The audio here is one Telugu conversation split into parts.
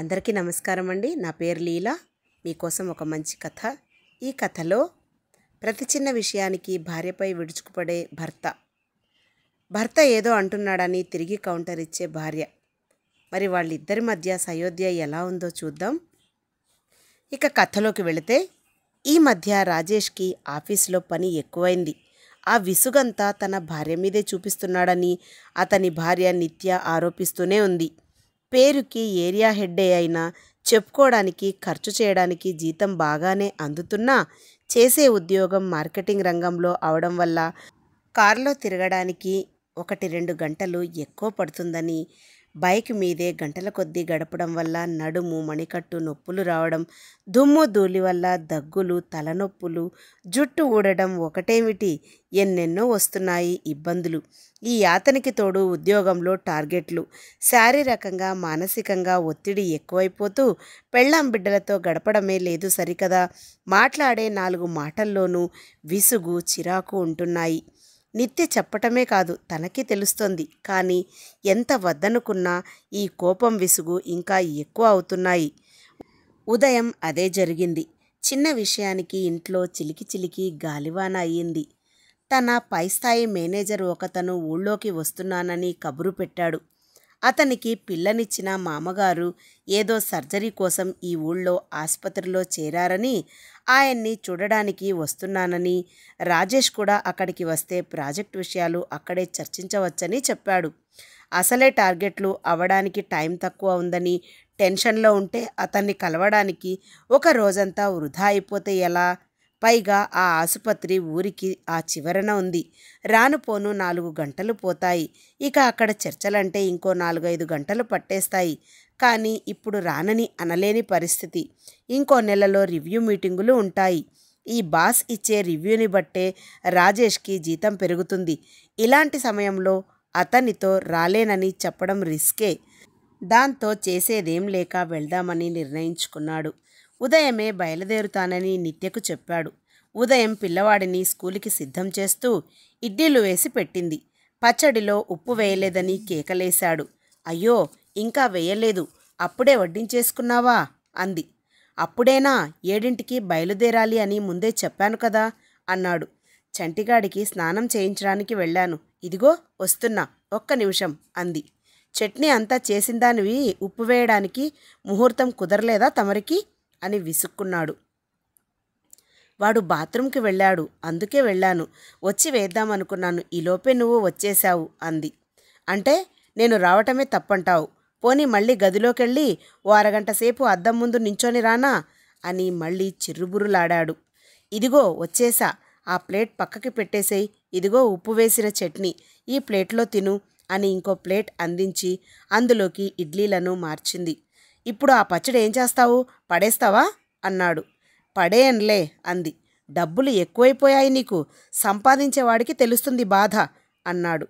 అందరికీ నమస్కారం అండి నా పేరు లీలా మీకోసం ఒక మంచి కథ ఈ కథలో ప్రతి చిన్న విషయానికి భార్యపై విడుచుకుపడే భర్త భర్త ఏదో అంటున్నాడని తిరిగి కౌంటర్ ఇచ్చే భార్య మరి వాళ్ళిద్దరి మధ్య సయోధ్య ఎలా ఉందో చూద్దాం ఇక కథలోకి వెళితే ఈ మధ్య రాజేష్కి ఆఫీస్లో పని ఎక్కువైంది ఆ విసుగంతా తన భార్య మీదే చూపిస్తున్నాడని అతని భార్య నిత్య ఆరోపిస్తూనే ఉంది పేరుకి ఏరియా హెడ్డే అయినా చెప్పుకోవడానికి ఖర్చు చేయడానికి జీతం బాగానే అందుతున్నా చేసే ఉద్యోగం మార్కెటింగ్ రంగంలో అవడం వల్ల కారులో తిరగడానికి ఒకటి రెండు గంటలు ఎక్కువ పడుతుందని బైక్ మీదే గంటల కొద్దీ గడపడం వల్ల నడుము మణికట్టు నొప్పులు రావడం దుమ్ము ధూళి వల్ల దగ్గులు తలనొప్పులు జుట్టు ఊడడం ఒకటేమిటి ఎన్నెన్నో వస్తున్నాయి ఇబ్బందులు ఈ యాతనికి తోడు ఉద్యోగంలో టార్గెట్లు శారీరకంగా మానసికంగా ఒత్తిడి ఎక్కువైపోతూ పెళ్ళాం బిడ్డలతో గడపడమే లేదు సరికదా మాట్లాడే నాలుగు మాటల్లోనూ విసుగు చిరాకు ఉంటున్నాయి నిత్య చెప్పటమే కాదు తనకి తెలుస్తోంది కానీ ఎంత వద్దనుకున్నా ఈ కోపం విసుగు ఇంకా ఎక్కువ అవుతున్నాయి ఉదయం అదే జరిగింది చిన్న విషయానికి ఇంట్లో చిలికి చిలికి గాలివాన అయ్యింది తన పైస్థాయి మేనేజర్ ఒకతను ఊళ్ళోకి వస్తున్నానని కబురు పెట్టాడు అతనికి పిల్లనిచ్చిన మామగారు ఏదో సర్జరీ కోసం ఈ ఊళ్ళో ఆసుపత్రిలో చేరారని ఆయన్ని చూడడానికి వస్తున్నానని రాజేష్ కూడా అక్కడికి వస్తే ప్రాజెక్ట్ విషయాలు అక్కడే చర్చించవచ్చని చెప్పాడు అసలే టార్గెట్లు అవ్వడానికి టైం తక్కువ ఉందని టెన్షన్లో ఉంటే అతన్ని కలవడానికి ఒక రోజంతా వృధా అయిపోతే ఎలా పైగా ఆ ఆసుపత్రి ఊరికి ఆ చివరన ఉంది రానుపోను నాలుగు గంటలు పోతాయి ఇక అక్కడ చర్చలంటే ఇంకో నాలుగైదు గంటలు పట్టేస్తాయి కానీ ఇప్పుడు రానని అనలేని పరిస్థితి ఇంకో నెలలో రివ్యూ మీటింగులు ఉంటాయి ఈ బాస్ ఇచ్చే రివ్యూని బట్టే రాజేష్కి జీతం పెరుగుతుంది ఇలాంటి సమయంలో అతనితో రాలేనని చెప్పడం రిస్కే దాంతో చేసేదేం లేక వెళ్దామని నిర్ణయించుకున్నాడు ఉదయమే బయలుదేరుతానని నిత్యకు చెప్పాడు ఉదయం పిల్లవాడిని స్కూలుకి సిద్ధం చేస్తూ ఇడ్లీలు వేసి పెట్టింది పచ్చడిలో ఉప్పు వేయలేదని కేకలేశాడు అయ్యో ఇంకా వెయ్యలేదు అప్పుడే వడ్డించేసుకున్నావా అంది అప్పుడేనా ఏడింటికి బయలుదేరాలి అని ముందే చెప్పాను కదా అన్నాడు చంటిగాడికి స్నానం చేయించడానికి వెళ్ళాను ఇదిగో వస్తున్నా ఒక్క నిమిషం అంది చట్నీ అంతా చేసిందానివి ఉప్పు వేయడానికి ముహూర్తం కుదరలేదా తమరికి అని విసుక్కున్నాడు వాడు బాత్రూంకి వెళ్ళాడు అందుకే వెళ్ళాను వచ్చి వేద్దామనుకున్నాను ఈలోపే నువ్వు వచ్చేశావు అంది అంటే నేను రావటమే తప్పంటావు పోని మళ్ళీ గదిలోకెళ్ళి ఓ అరగంట సేపు అద్దం ముందు నించొని రానా అని మళ్ళీ చిర్రుబుర్రులాడాడు ఇదిగో వచ్చేసా ఆ ప్లేట్ పక్కకి పెట్టేసేయ్ ఇదిగో ఉప్పు వేసిన చట్నీ ఈ ప్లేట్లో తిను అని ఇంకో ప్లేట్ అందించి అందులోకి ఇడ్లీలను మార్చింది ఇప్పుడు ఆ పచ్చడి ఏం చేస్తావు పడేస్తావా అన్నాడు పడేయన్లే అంది డబ్బులు ఎక్కువైపోయాయి నీకు సంపాదించేవాడికి తెలుస్తుంది బాధ అన్నాడు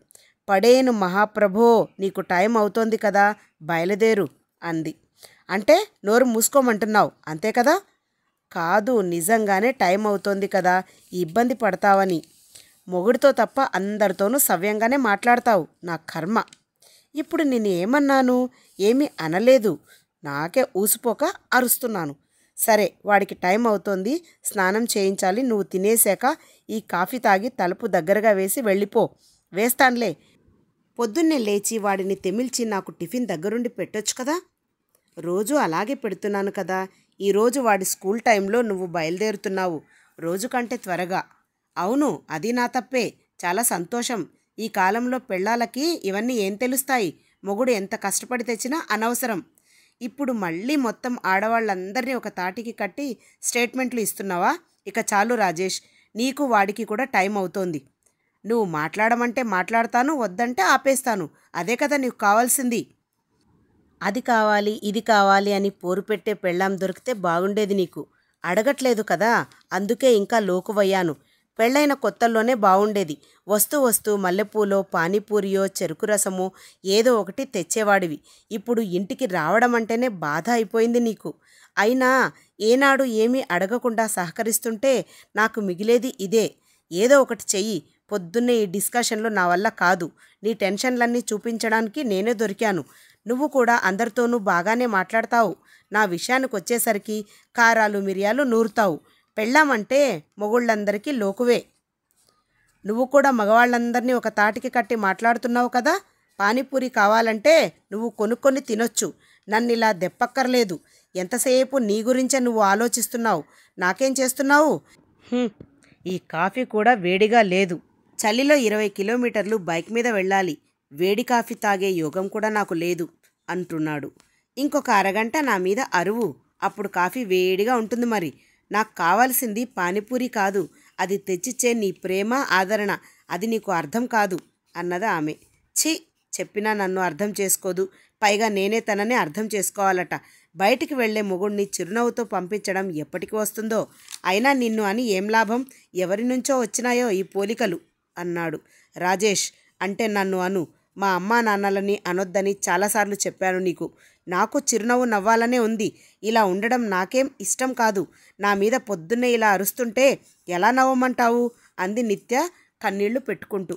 పడేను మహాప్రభో నీకు టైం అవుతోంది కదా బయలుదేరు అంది అంటే నోరు మూసుకోమంటున్నావు అంతే కదా కాదు నిజంగానే టైం అవుతోంది కదా ఇబ్బంది పడతావని మొగుడితో తప్ప అందరితోనూ సవ్యంగానే మాట్లాడతావు నా కర్మ ఇప్పుడు నేను ఏమన్నాను ఏమీ అనలేదు నాకే ఊసిపోక అరుస్తున్నాను సరే వాడికి టైం అవుతోంది స్నానం చేయించాలి నువ్వు తినేశాక ఈ కాఫీ తాగి తలుపు దగ్గరగా వేసి వెళ్ళిపో వేస్తానులే పొద్దున్నే లేచి వాడిని తెమిల్చి నాకు టిఫిన్ దగ్గరుండి పెట్టొచ్చు కదా రోజు అలాగే పెడుతున్నాను కదా ఈరోజు వాడి స్కూల్ టైంలో నువ్వు బయలుదేరుతున్నావు రోజు కంటే త్వరగా అవును అది నా తప్పే చాలా సంతోషం ఈ కాలంలో పెళ్ళాలకి ఇవన్నీ ఏం తెలుస్తాయి మొగుడు ఎంత కష్టపడి తెచ్చినా అనవసరం ఇప్పుడు మళ్ళీ మొత్తం ఆడవాళ్ళందరినీ ఒక తాటికి కట్టి స్టేట్మెంట్లు ఇస్తున్నావా ఇక చాలు రాజేష్ నీకు వాడికి కూడా టైం అవుతోంది నువ్వు మాట్లాడమంటే మాట్లాడతాను వద్దంటే ఆపేస్తాను అదే కదా నీకు కావాల్సింది అది కావాలి ఇది కావాలి అని పోరు పెట్టే పెళ్ళాం దొరికితే బాగుండేది నీకు అడగట్లేదు కదా అందుకే ఇంకా లోకువయ్యాను పెళ్ళైన కొత్తల్లోనే బాగుండేది వస్తూ వస్తూ మల్లెపూలో పానీపూరియో చెరుకు రసమో ఏదో ఒకటి తెచ్చేవాడివి ఇప్పుడు ఇంటికి రావడం అంటేనే బాధ అయిపోయింది నీకు అయినా ఏనాడు ఏమీ అడగకుండా సహకరిస్తుంటే నాకు మిగిలేది ఇదే ఏదో ఒకటి చెయ్యి పొద్దున్నే ఈ డిస్కషన్లు నా వల్ల కాదు నీ టెన్షన్లన్నీ చూపించడానికి నేనే దొరికాను నువ్వు కూడా అందరితోనూ బాగానే మాట్లాడతావు నా విషయానికి వచ్చేసరికి కారాలు మిరియాలు నూరుతావు పెళ్ళామంటే మొగుళ్ళందరికీ లోకువే నువ్వు కూడా మగవాళ్ళందరినీ ఒక తాటికి కట్టి మాట్లాడుతున్నావు కదా పానీపూరి కావాలంటే నువ్వు కొనుక్కొని తినొచ్చు నన్ను ఇలా దెప్పక్కర్లేదు ఎంతసేపు నీ గురించే నువ్వు ఆలోచిస్తున్నావు నాకేం చేస్తున్నావు ఈ కాఫీ కూడా వేడిగా లేదు చలిలో ఇరవై కిలోమీటర్లు బైక్ మీద వెళ్ళాలి వేడి కాఫీ తాగే యోగం కూడా నాకు లేదు అంటున్నాడు ఇంకొక అరగంట నా మీద అరువు అప్పుడు కాఫీ వేడిగా ఉంటుంది మరి నాకు కావాల్సింది పానీపూరి కాదు అది తెచ్చిచ్చే నీ ప్రేమ ఆదరణ అది నీకు అర్థం కాదు అన్నది ఆమె ఛీ చెప్పినా నన్ను అర్థం చేసుకోదు పైగా నేనే తనని అర్థం చేసుకోవాలట బయటికి వెళ్లే మొగుడిని చిరునవ్వుతో పంపించడం ఎప్పటికి వస్తుందో అయినా నిన్ను అని ఏం లాభం ఎవరి నుంచో వచ్చినాయో ఈ పోలికలు అన్నాడు రాజేష్ అంటే నన్ను అను మా అమ్మా నాన్నలని అనొద్దని చాలాసార్లు చెప్పాను నీకు నాకు చిరునవ్వు నవ్వాలనే ఉంది ఇలా ఉండడం నాకేం ఇష్టం కాదు నా మీద పొద్దున్నే ఇలా అరుస్తుంటే ఎలా నవ్వమంటావు అంది నిత్య కన్నీళ్లు పెట్టుకుంటూ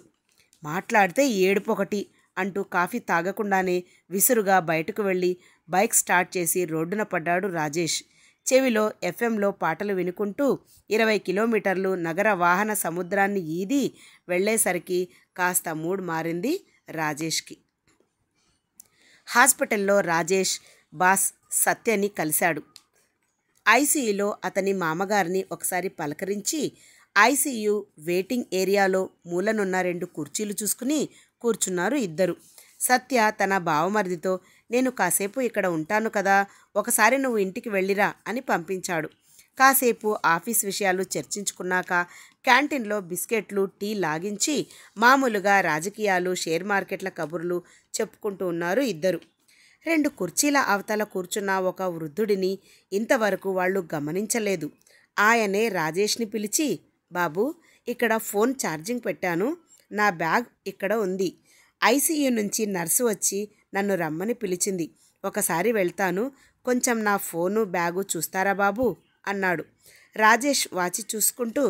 మాట్లాడితే ఏడుపు ఒకటి అంటూ కాఫీ తాగకుండానే విసురుగా బయటకు వెళ్ళి బైక్ స్టార్ట్ చేసి రోడ్డున పడ్డాడు రాజేష్ చెవిలో ఎఫ్ఎంలో పాటలు వినుకుంటూ ఇరవై కిలోమీటర్లు నగర వాహన సముద్రాన్ని ఈది వెళ్లేసరికి కాస్త మూడ్ మారింది రాజేష్కి హాస్పిటల్లో రాజేష్ బాస్ సత్యని కలిశాడు ఐసీయూలో అతని మామగారిని ఒకసారి పలకరించి ఐసీయూ వెయిటింగ్ ఏరియాలో మూలనున్న రెండు కుర్చీలు చూసుకుని కూర్చున్నారు ఇద్దరు సత్య తన భావమర్దితో నేను కాసేపు ఇక్కడ ఉంటాను కదా ఒకసారి నువ్వు ఇంటికి వెళ్ళిరా అని పంపించాడు కాసేపు ఆఫీస్ విషయాలు చర్చించుకున్నాక క్యాంటీన్లో బిస్కెట్లు టీ లాగించి మామూలుగా రాజకీయాలు షేర్ మార్కెట్ల కబుర్లు చెప్పుకుంటూ ఉన్నారు ఇద్దరు రెండు కుర్చీల అవతల కూర్చున్న ఒక వృద్ధుడిని ఇంతవరకు వాళ్ళు గమనించలేదు ఆయనే రాజేష్ని పిలిచి బాబు ఇక్కడ ఫోన్ ఛార్జింగ్ పెట్టాను నా బ్యాగ్ ఇక్కడ ఉంది ఐసీయూ నుంచి నర్సు వచ్చి నన్ను రమ్మని పిలిచింది ఒకసారి వెళ్తాను కొంచెం నా ఫోను బ్యాగు చూస్తారా బాబు అన్నాడు రాజేష్ వాచి చూసుకుంటూ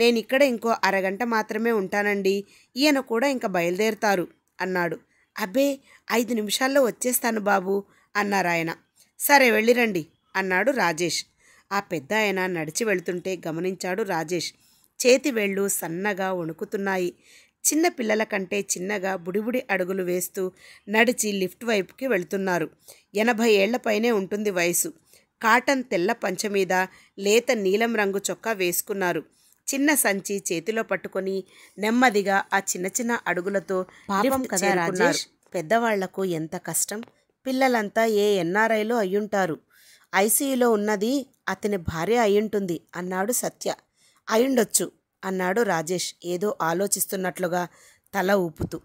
నేను ఇక్కడ ఇంకో అరగంట మాత్రమే ఉంటానండి ఈయన కూడా ఇంకా బయలుదేరుతారు అన్నాడు అబ్బే ఐదు నిమిషాల్లో వచ్చేస్తాను బాబు అన్నారాయన సరే వెళ్ళిరండి అన్నాడు రాజేష్ ఆ పెద్ద ఆయన నడిచి వెళ్తుంటే గమనించాడు రాజేష్ చేతి వేళ్ళు సన్నగా వణుకుతున్నాయి చిన్న పిల్లల కంటే చిన్నగా బుడిబుడి అడుగులు వేస్తూ నడిచి లిఫ్ట్ వైపుకి వెళ్తున్నారు ఎనభై ఏళ్లపైనే ఉంటుంది వయసు కాటన్ తెల్ల పంచ మీద లేత నీలం రంగు చొక్కా వేసుకున్నారు చిన్న సంచి చేతిలో పట్టుకొని నెమ్మదిగా ఆ చిన్న చిన్న అడుగులతో పాపం కదా రాజేష్ పెద్దవాళ్లకు ఎంత కష్టం పిల్లలంతా ఏ ఎన్ఆర్ఐలో అయ్యుంటారు ఐసీయూలో ఉన్నది అతని భార్య అయ్యుంటుంది అన్నాడు సత్య అయ్యుండొచ్చు అన్నాడు రాజేష్ ఏదో ఆలోచిస్తున్నట్లుగా తల ఊపుతూ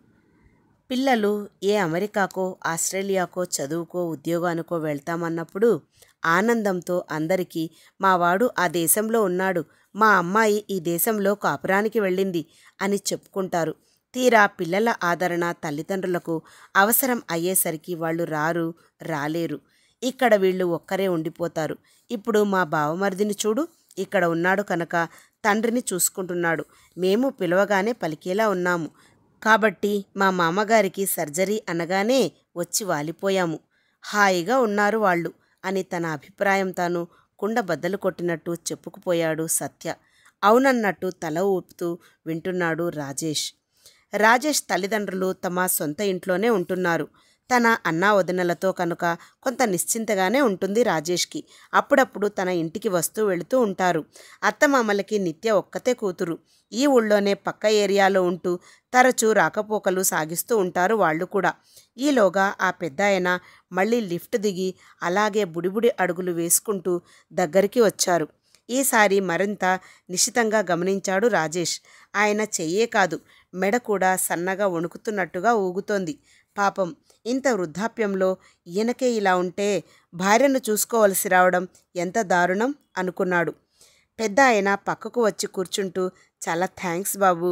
పిల్లలు ఏ అమెరికాకో ఆస్ట్రేలియాకో చదువుకో ఉద్యోగానికో వెళ్తామన్నప్పుడు ఆనందంతో అందరికీ మావాడు ఆ దేశంలో ఉన్నాడు మా అమ్మాయి ఈ దేశంలో కాపురానికి వెళ్ళింది అని చెప్పుకుంటారు తీరా పిల్లల ఆదరణ తల్లిదండ్రులకు అవసరం అయ్యేసరికి వాళ్ళు రారు రాలేరు ఇక్కడ వీళ్ళు ఒక్కరే ఉండిపోతారు ఇప్పుడు మా బావమరిదిని చూడు ఇక్కడ ఉన్నాడు కనుక తండ్రిని చూసుకుంటున్నాడు మేము పిలవగానే పలికేలా ఉన్నాము కాబట్టి మా మామగారికి సర్జరీ అనగానే వచ్చి వాలిపోయాము హాయిగా ఉన్నారు వాళ్ళు అని తన అభిప్రాయం తాను కుండ బద్దలు కొట్టినట్టు చెప్పుకుపోయాడు సత్య అవునన్నట్టు తల ఊపుతూ వింటున్నాడు రాజేష్ రాజేష్ తల్లిదండ్రులు తమ సొంత ఇంట్లోనే ఉంటున్నారు తన అన్నా వదినలతో కనుక కొంత నిశ్చింతగానే ఉంటుంది రాజేష్కి అప్పుడప్పుడు తన ఇంటికి వస్తూ వెళుతూ ఉంటారు అత్తమామలకి నిత్య ఒక్కతే కూతురు ఈ ఊళ్ళోనే పక్క ఏరియాలో ఉంటూ తరచూ రాకపోకలు సాగిస్తూ ఉంటారు వాళ్ళు కూడా ఈలోగా ఆ పెద్దాయన మళ్ళీ లిఫ్ట్ దిగి అలాగే బుడిబుడి అడుగులు వేసుకుంటూ దగ్గరికి వచ్చారు ఈసారి మరింత నిశితంగా గమనించాడు రాజేష్ ఆయన చెయ్యే కాదు మెడ కూడా సన్నగా వణుకుతున్నట్టుగా ఊగుతోంది పాపం ఇంత వృద్ధాప్యంలో ఈయనకే ఇలా ఉంటే భార్యను చూసుకోవలసి రావడం ఎంత దారుణం అనుకున్నాడు పెద్ద ఆయన పక్కకు వచ్చి కూర్చుంటూ చాలా థ్యాంక్స్ బాబు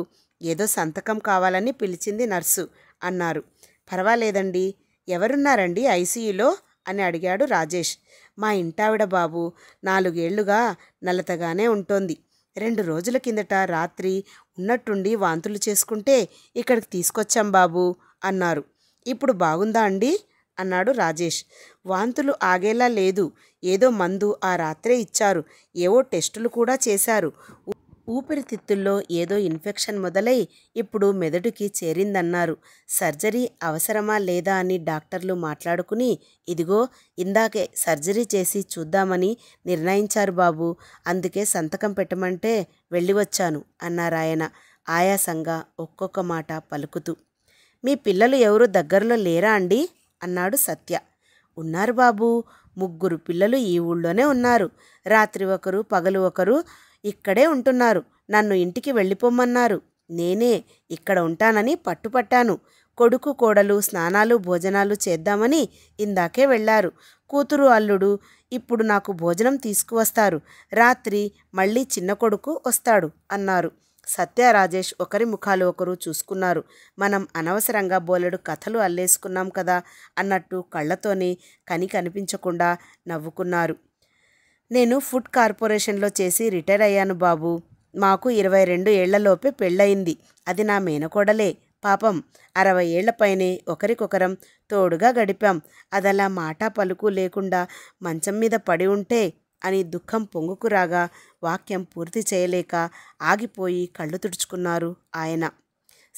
ఏదో సంతకం కావాలని పిలిచింది నర్సు అన్నారు పర్వాలేదండి ఎవరున్నారండి ఐసీయూలో అని అడిగాడు రాజేష్ మా ఇంటావిడ బాబు నాలుగేళ్లుగా నలతగానే ఉంటోంది రెండు రోజుల కిందట రాత్రి ఉన్నట్టుండి వాంతులు చేసుకుంటే ఇక్కడికి తీసుకొచ్చాం బాబు అన్నారు ఇప్పుడు బాగుందా అండి అన్నాడు రాజేష్ వాంతులు ఆగేలా లేదు ఏదో మందు ఆ రాత్రే ఇచ్చారు ఏవో టెస్టులు కూడా చేశారు ఊపిరితిత్తుల్లో ఏదో ఇన్ఫెక్షన్ మొదలై ఇప్పుడు మెదడుకి చేరిందన్నారు సర్జరీ అవసరమా లేదా అని డాక్టర్లు మాట్లాడుకుని ఇదిగో ఇందాకే సర్జరీ చేసి చూద్దామని నిర్ణయించారు బాబు అందుకే సంతకం పెట్టమంటే వెళ్ళి వచ్చాను అన్నారాయన ఆయాసంగా ఒక్కొక్క మాట పలుకుతూ మీ పిల్లలు ఎవరు దగ్గరలో లేరా అండి అన్నాడు సత్య ఉన్నారు బాబు ముగ్గురు పిల్లలు ఈ ఊళ్ళోనే ఉన్నారు రాత్రి ఒకరు పగలు ఒకరు ఇక్కడే ఉంటున్నారు నన్ను ఇంటికి వెళ్ళిపోమన్నారు నేనే ఇక్కడ ఉంటానని పట్టుపట్టాను కొడుకు కోడలు స్నానాలు భోజనాలు చేద్దామని ఇందాకే వెళ్ళారు కూతురు అల్లుడు ఇప్పుడు నాకు భోజనం తీసుకువస్తారు రాత్రి మళ్ళీ చిన్న కొడుకు వస్తాడు అన్నారు సత్య రాజేష్ ఒకరి ముఖాలు ఒకరు చూసుకున్నారు మనం అనవసరంగా బోలెడు కథలు అల్లేసుకున్నాం కదా అన్నట్టు కళ్ళతోనే కని కనిపించకుండా నవ్వుకున్నారు నేను ఫుడ్ కార్పొరేషన్లో చేసి రిటైర్ అయ్యాను బాబు మాకు ఇరవై రెండు ఏళ్లలోపే పెళ్ళయింది అది నా మేనకోడలే పాపం అరవై ఏళ్లపైనే ఒకరికొకరం తోడుగా గడిపాం అదలా మాట పలుకు లేకుండా మంచం మీద పడి ఉంటే అని దుఃఖం పొంగుకురాగా వాక్యం పూర్తి చేయలేక ఆగిపోయి కళ్ళు తుడుచుకున్నారు ఆయన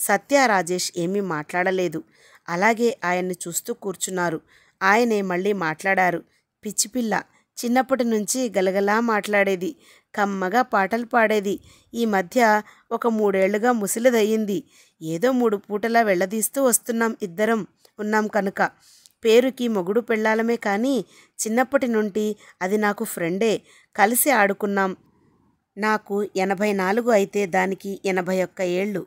సత్య రాజేష్ ఏమీ మాట్లాడలేదు అలాగే ఆయన్ని చూస్తూ కూర్చున్నారు ఆయనే మళ్ళీ మాట్లాడారు పిచ్చిపిల్ల చిన్నప్పటి నుంచి గలగలా మాట్లాడేది కమ్మగా పాటలు పాడేది ఈ మధ్య ఒక మూడేళ్లుగా ముసిలిదయ్యింది ఏదో మూడు పూటలా వెళ్ళదీస్తూ వస్తున్నాం ఇద్దరం ఉన్నాం కనుక పేరుకి మొగుడు పెళ్ళాలమే కానీ చిన్నప్పటి నుండి అది నాకు ఫ్రెండే కలిసి ఆడుకున్నాం నాకు ఎనభై నాలుగు అయితే దానికి ఎనభై ఒక్క ఏళ్ళు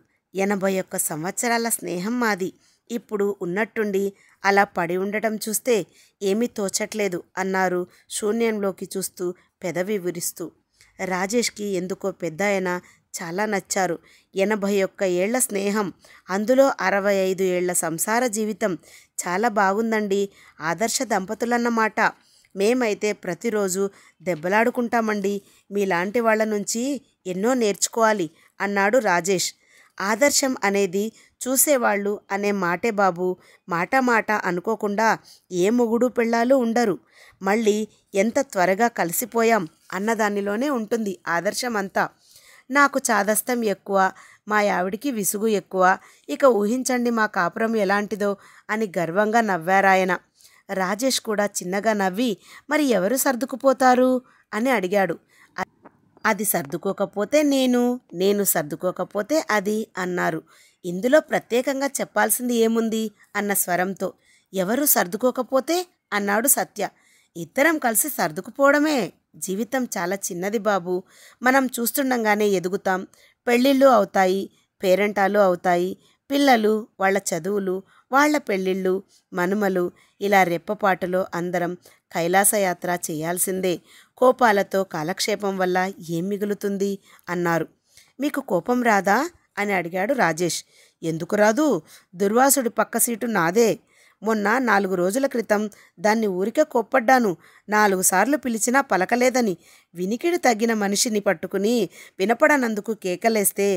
ఎనభై ఒక్క సంవత్సరాల స్నేహం మాది ఇప్పుడు ఉన్నట్టుండి అలా పడి ఉండటం చూస్తే ఏమీ తోచట్లేదు అన్నారు శూన్యంలోకి చూస్తూ పెదవి విరుస్తూ రాజేష్కి ఎందుకో పెద్ద ఆయన చాలా నచ్చారు ఎనభై ఒక్క ఏళ్ల స్నేహం అందులో అరవై ఐదు ఏళ్ల సంసార జీవితం చాలా బాగుందండి ఆదర్శ దంపతులన్నమాట మేమైతే ప్రతిరోజు దెబ్బలాడుకుంటామండి మీలాంటి వాళ్ళ నుంచి ఎన్నో నేర్చుకోవాలి అన్నాడు రాజేష్ ఆదర్శం అనేది చూసేవాళ్ళు అనే మాటే బాబు మాట మాట అనుకోకుండా ఏ మొగుడు పెళ్ళాలు ఉండరు మళ్ళీ ఎంత త్వరగా కలిసిపోయాం అన్నదానిలోనే ఉంటుంది ఆదర్శం అంతా నాకు చాదస్తం ఎక్కువ మా ఆవిడికి విసుగు ఎక్కువ ఇక ఊహించండి మా కాపురం ఎలాంటిదో అని గర్వంగా నవ్వారాయన రాజేష్ కూడా చిన్నగా నవ్వి మరి ఎవరు సర్దుకుపోతారు అని అడిగాడు అది సర్దుకోకపోతే నేను నేను సర్దుకోకపోతే అది అన్నారు ఇందులో ప్రత్యేకంగా చెప్పాల్సింది ఏముంది అన్న స్వరంతో ఎవరు సర్దుకోకపోతే అన్నాడు సత్య ఇద్దరం కలిసి సర్దుకుపోవడమే జీవితం చాలా చిన్నది బాబు మనం చూస్తుండగానే ఎదుగుతాం పెళ్ళిళ్ళు అవుతాయి పేరెంటాలు అవుతాయి పిల్లలు వాళ్ళ చదువులు వాళ్ళ పెళ్ళిళ్ళు మనుమలు ఇలా రెప్పపాటులో అందరం కైలాసయాత్ర చేయాల్సిందే కోపాలతో కాలక్షేపం వల్ల ఏం మిగులుతుంది అన్నారు మీకు కోపం రాదా అని అడిగాడు రాజేష్ ఎందుకు రాదు దుర్వాసుడి పక్క సీటు నాదే మొన్న నాలుగు రోజుల క్రితం దాన్ని ఊరికే కొప్పడ్డాను నాలుగు సార్లు పిలిచినా పలకలేదని వినికిడి తగ్గిన మనిషిని పట్టుకుని వినపడనందుకు కేకలేస్తే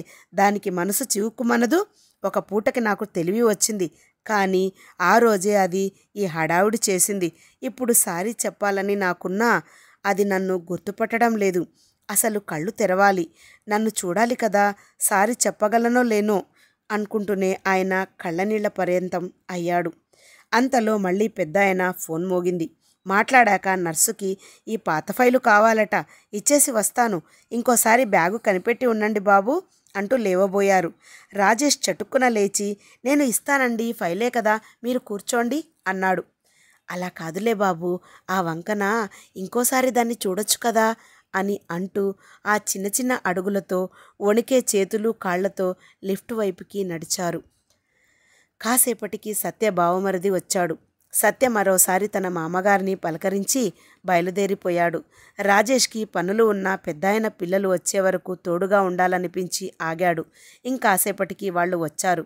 దానికి మనసు చివుక్కుమన్నదు ఒక పూటకి నాకు తెలివి వచ్చింది కానీ ఆ రోజే అది ఈ హడావుడి చేసింది ఇప్పుడు సారీ చెప్పాలని నాకున్నా అది నన్ను గుర్తుపట్టడం లేదు అసలు కళ్ళు తెరవాలి నన్ను చూడాలి కదా సారి చెప్పగలనో లేనో అనుకుంటూనే ఆయన కళ్ళనీళ్ల పర్యంతం అయ్యాడు అంతలో మళ్ళీ పెద్ద ఫోన్ మోగింది మాట్లాడాక నర్సుకి ఈ పాత ఫైలు కావాలట ఇచ్చేసి వస్తాను ఇంకోసారి బ్యాగు కనిపెట్టి ఉండండి బాబు అంటూ లేవబోయారు రాజేష్ చటుక్కున లేచి నేను ఇస్తానండి ఫైలే కదా మీరు కూర్చోండి అన్నాడు అలా కాదులే బాబు ఆ వంకన ఇంకోసారి దాన్ని చూడొచ్చు కదా అని అంటూ ఆ చిన్న చిన్న అడుగులతో వణికే చేతులు కాళ్లతో లిఫ్ట్ వైపుకి నడిచారు కాసేపటికి సత్య బావమరిది వచ్చాడు సత్య మరోసారి తన మామగారిని పలకరించి బయలుదేరిపోయాడు రాజేష్కి పనులు ఉన్న పెద్దాయన పిల్లలు వచ్చే వరకు తోడుగా ఉండాలనిపించి ఆగాడు ఇంకాసేపటికి వాళ్ళు వచ్చారు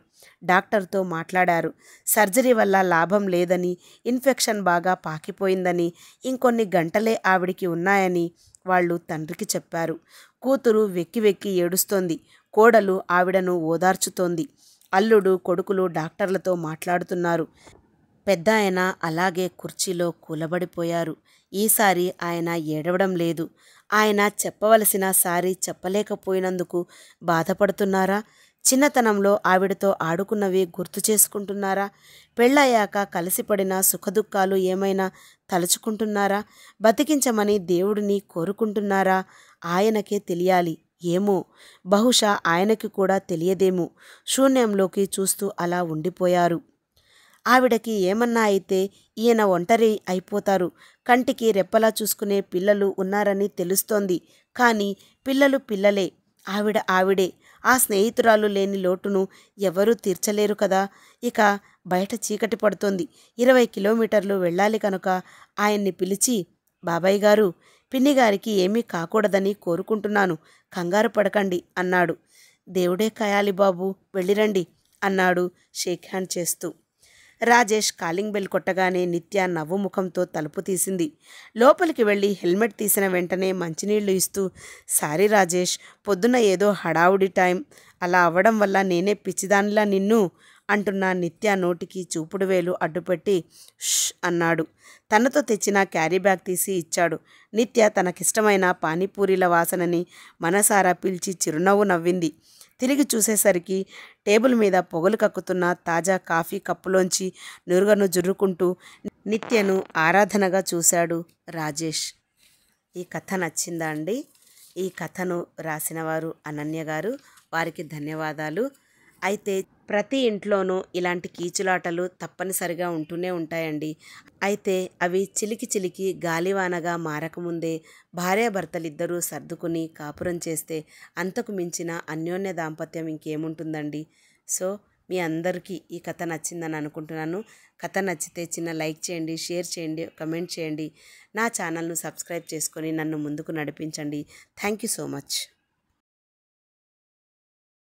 డాక్టర్తో మాట్లాడారు సర్జరీ వల్ల లాభం లేదని ఇన్ఫెక్షన్ బాగా పాకిపోయిందని ఇంకొన్ని గంటలే ఆవిడికి ఉన్నాయని వాళ్ళు తండ్రికి చెప్పారు కూతురు వెక్కి వెక్కి ఏడుస్తోంది కోడలు ఆవిడను ఓదార్చుతోంది అల్లుడు కొడుకులు డాక్టర్లతో మాట్లాడుతున్నారు పెద్ద ఆయన అలాగే కుర్చీలో కూలబడిపోయారు ఈసారి ఆయన ఏడవడం లేదు ఆయన చెప్పవలసిన సారి చెప్పలేకపోయినందుకు బాధపడుతున్నారా చిన్నతనంలో ఆవిడతో ఆడుకున్నవి గుర్తు చేసుకుంటున్నారా పెళ్ళయ్యాక కలిసిపడిన సుఖదుఖాలు ఏమైనా తలుచుకుంటున్నారా బతికించమని దేవుడిని కోరుకుంటున్నారా ఆయనకే తెలియాలి ఏమో బహుశా ఆయనకి కూడా తెలియదేమో శూన్యంలోకి చూస్తూ అలా ఉండిపోయారు ఆవిడకి ఏమన్నా అయితే ఈయన ఒంటరి అయిపోతారు కంటికి రెప్పలా చూసుకునే పిల్లలు ఉన్నారని తెలుస్తోంది కానీ పిల్లలు పిల్లలే ఆవిడ ఆవిడే ఆ స్నేహితురాలు లేని లోటును ఎవరూ తీర్చలేరు కదా ఇక బయట చీకటి పడుతోంది ఇరవై కిలోమీటర్లు వెళ్ళాలి కనుక ఆయన్ని పిలిచి బాబాయ్ గారు పిన్నిగారికి ఏమీ కాకూడదని కోరుకుంటున్నాను కంగారు పడకండి అన్నాడు దేవుడే కాయాలి బాబు వెళ్ళిరండి అన్నాడు షేక్ హ్యాండ్ చేస్తూ రాజేష్ కాలింగ్ బెల్ కొట్టగానే నిత్య నవ్వు ముఖంతో తలుపు తీసింది లోపలికి వెళ్ళి హెల్మెట్ తీసిన వెంటనే మంచినీళ్లు ఇస్తూ సారీ రాజేష్ పొద్దున ఏదో హడావుడి టైం అలా అవ్వడం వల్ల నేనే పిచ్చిదానిలా నిన్ను అంటున్న నిత్య నోటికి చూపుడు వేలు అడ్డుపెట్టి ష్ అన్నాడు తనతో తెచ్చిన క్యారీ బ్యాగ్ తీసి ఇచ్చాడు నిత్య తనకిష్టమైన పానీపూరీల వాసనని మనసారా పిలిచి చిరునవ్వు నవ్వింది తిరిగి చూసేసరికి టేబుల్ మీద పొగలు కక్కుతున్న తాజా కాఫీ కప్పులోంచి నురుగను జుర్రుకుంటూ నిత్యను ఆరాధనగా చూశాడు రాజేష్ ఈ కథ నచ్చిందా అండి ఈ కథను రాసినవారు అనన్య గారు వారికి ధన్యవాదాలు అయితే ప్రతి ఇంట్లోనూ ఇలాంటి కీచులాటలు తప్పనిసరిగా ఉంటూనే ఉంటాయండి అయితే అవి చిలికి చిలికి గాలివానగా మారకముందే భార్యాభర్తలిద్దరూ సర్దుకుని కాపురం చేస్తే అంతకు మించిన అన్యోన్య దాంపత్యం ఇంకేముంటుందండి సో మీ అందరికీ ఈ కథ నచ్చిందని అనుకుంటున్నాను కథ నచ్చితే చిన్న లైక్ చేయండి షేర్ చేయండి కమెంట్ చేయండి నా ఛానల్ను సబ్స్క్రైబ్ చేసుకొని నన్ను ముందుకు నడిపించండి థ్యాంక్ యూ సో మచ్